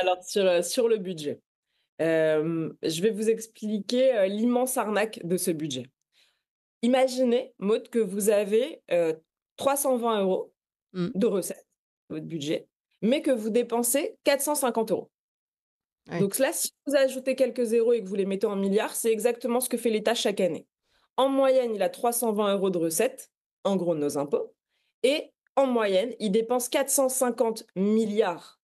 Alors, sur, euh, sur le budget, euh, je vais vous expliquer euh, l'immense arnaque de ce budget. Imaginez, Maud, que vous avez 320 euros mmh. de recettes, votre budget, mais que vous dépensez 450 euros. Donc là, si vous ajoutez quelques zéros et que vous les mettez en milliards, c'est exactement ce que fait l'État chaque année. En moyenne, il a 320 euros de recettes, en gros de nos impôts, et en moyenne, il dépense 450 milliards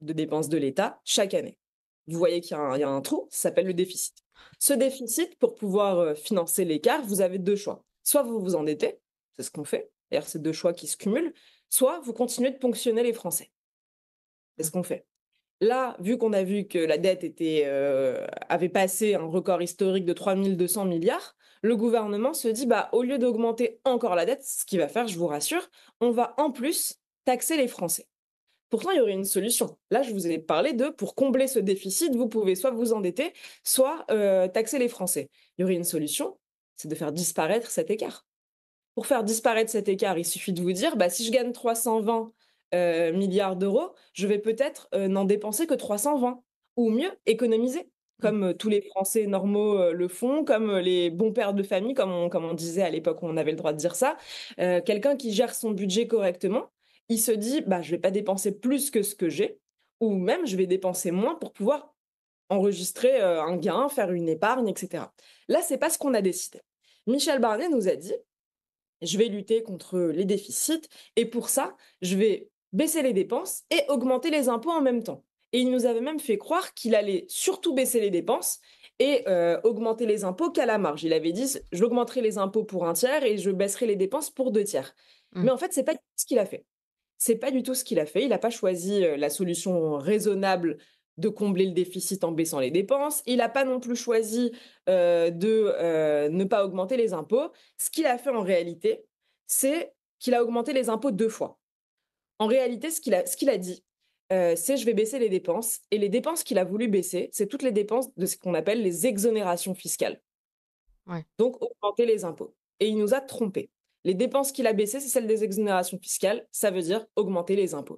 de dépenses de l'État chaque année. Vous voyez qu'il y, a un trou, ça s'appelle le déficit. Ce déficit, pour pouvoir euh, financer l'écart, vous avez deux choix. Soit vous vous endettez, c'est ce qu'on fait, d'ailleurs c'est deux choix qui se cumulent, soit vous continuez de ponctionner les Français. C'est ce qu'on fait. Là, vu qu'on a vu que la dette euh, avait passé un record historique de 3200 milliards, le gouvernement se dit, bah, au lieu d'augmenter encore la dette, ce qu'il va faire, je vous rassure, on va en plus taxer les Français. Pourtant, il y aurait une solution. Là, je vous ai parlé de, pour combler ce déficit, vous pouvez soit vous endetter, soit euh, taxer les Français. Il y aurait une solution, c'est de faire disparaître cet écart. Pour faire disparaître cet écart, il suffit de vous dire, bah, si je gagne 320 euh, milliards d'euros, je vais peut-être euh, n'en dépenser que 320, ou mieux, économiser, mmh. comme tous les Français normaux le font, comme les bons pères de famille, comme on, comme on disait à l'époque où on avait le droit de dire ça. Quelqu'un qui gère son budget correctement, il se dit bah, je ne vais pas dépenser plus que ce que j'ai, ou même je vais dépenser moins pour pouvoir enregistrer euh, un gain, faire une épargne, etc. Là, c'est pas ce qu'on a décidé. Michel Barnier nous a dit je vais lutter contre les déficits et pour ça, je vais baisser les dépenses et augmenter les impôts en même temps. Et il nous avait même fait croire qu'il allait surtout baisser les dépenses et euh, augmenter les impôts qu'à la marge. Il avait dit je j'augmenterai les impôts pour un tiers et je baisserai les dépenses pour deux tiers. Mmh. Mais en fait, c'est pas ce qu'il a fait. C'est pas du tout ce qu'il a fait. Il n'a pas choisi la solution raisonnable de combler le déficit en baissant les dépenses. Il n'a pas non plus choisi de ne pas augmenter les impôts. Ce qu'il a fait en réalité, c'est qu'il a augmenté les impôts deux fois. En réalité, ce qu'il a, dit, c'est je vais baisser les dépenses. Et les dépenses qu'il a voulu baisser, c'est toutes les dépenses de ce qu'on appelle les exonérations fiscales. Donc augmenter les impôts. Et il nous a trompés. Les dépenses qu'il a baissées, c'est celles des exonérations fiscales, ça veut dire augmenter les impôts.